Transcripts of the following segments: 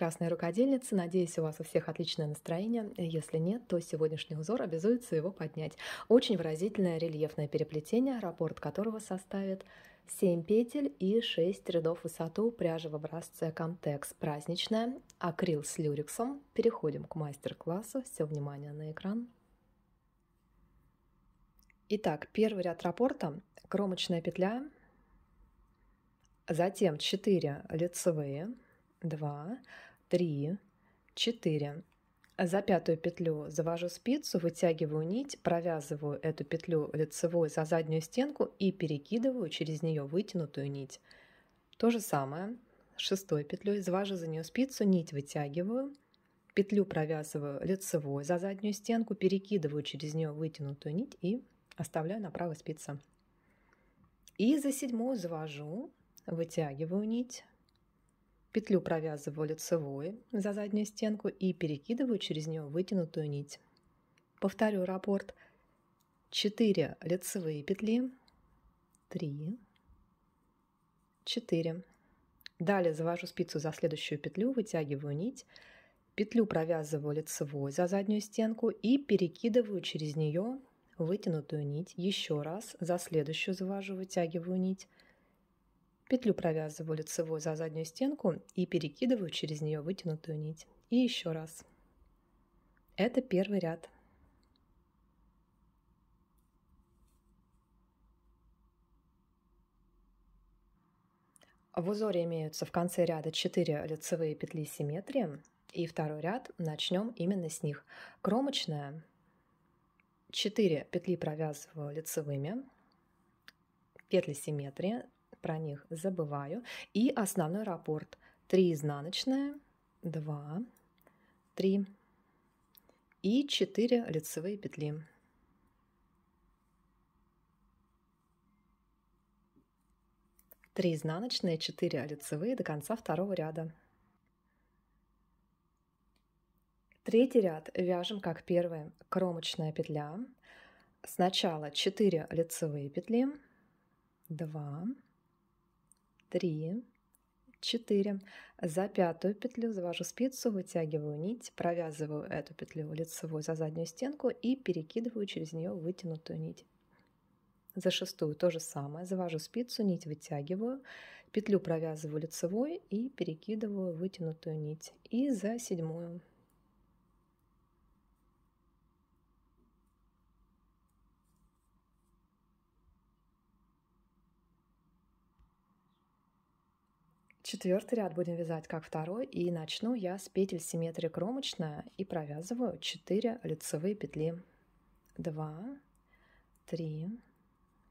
прекрасные рукодельницы. Надеюсь, у вас у всех отличное настроение. Если нет, то сегодняшний узор обязуется его поднять. Очень выразительное рельефное переплетение, раппорт которого составит 7 петель и 6 рядов высоту пряжи в образце Comtex праздничная, акрил с люрексом. Переходим к мастер-классу. Все внимание на экран. Итак, первый ряд раппорта, кромочная петля, затем 4 лицевые, 2, три, четыре. За пятую петлю завожу спицу, вытягиваю нить, провязываю эту петлю лицевой за заднюю стенку и перекидываю через нее вытянутую нить. То же самое. Шестой петлей завожу за нее спицу, нить вытягиваю, петлю провязываю лицевой за заднюю стенку, перекидываю через нее вытянутую нить и оставляю на правой спице. И за седьмую завожу, вытягиваю нить, Петлю провязываю лицевой за заднюю стенку и перекидываю через нее вытянутую нить. Повторю раппорт. 4 лицевые петли, 3, 4. Далее завожу спицу за следующую петлю, вытягиваю нить, петлю провязываю лицевой за заднюю стенку и перекидываю через нее вытянутую нить. Еще раз за следующую завожу, вытягиваю нить, Петлю провязываю лицевой за заднюю стенку и перекидываю через нее вытянутую нить. И еще раз. Это первый ряд. В узоре имеются в конце ряда 4 лицевые петли симметрии, и второй ряд начнем именно с них. Кромочная. 4 петли провязываю лицевыми, петли симметрии, про них забываю. И основной раппорт. три изнаночные, два три и четыре лицевые петли. Три изнаночные, четыре лицевые до конца второго ряда. Третий ряд вяжем как первое кромочная петля. Сначала 4 лицевые петли, 2, три, четыре. За пятую петлю завожу спицу, вытягиваю нить, провязываю эту петлю лицевой за заднюю стенку и перекидываю через нее вытянутую нить. За шестую то же самое, завожу спицу, нить вытягиваю, петлю провязываю лицевой и перекидываю вытянутую нить. И за седьмую Четвертый ряд будем вязать как второй, и начну я с петель симметрии кромочная и провязываю 4 лицевые петли. 2, 3,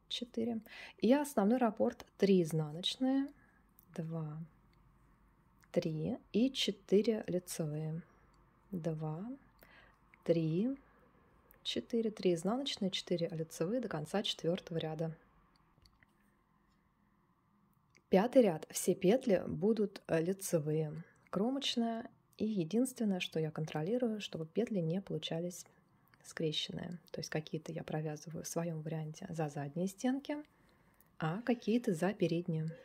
4. И основной раппорт 3 изнаночные, 2, 3 и 4 лицевые. 2, 3, 4, 3 изнаночные, 4 лицевые до конца четвертого ряда. Пятый ряд. Все петли будут э, лицевые, кромочная. И единственное, что я контролирую, чтобы петли не получались скрещенные. То есть какие-то я провязываю в своем варианте за задние стенки, а какие-то за передние.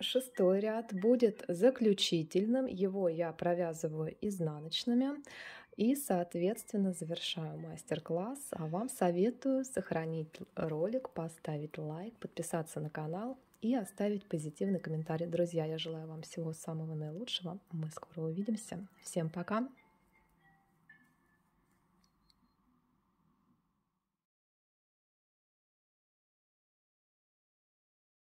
Шестой ряд будет заключительным, его я провязываю изнаночными. И, соответственно, завершаю мастер-класс. А вам советую сохранить ролик, поставить лайк, подписаться на канал и оставить позитивный комментарий. Друзья, я желаю вам всего самого наилучшего. Мы скоро увидимся. Всем пока!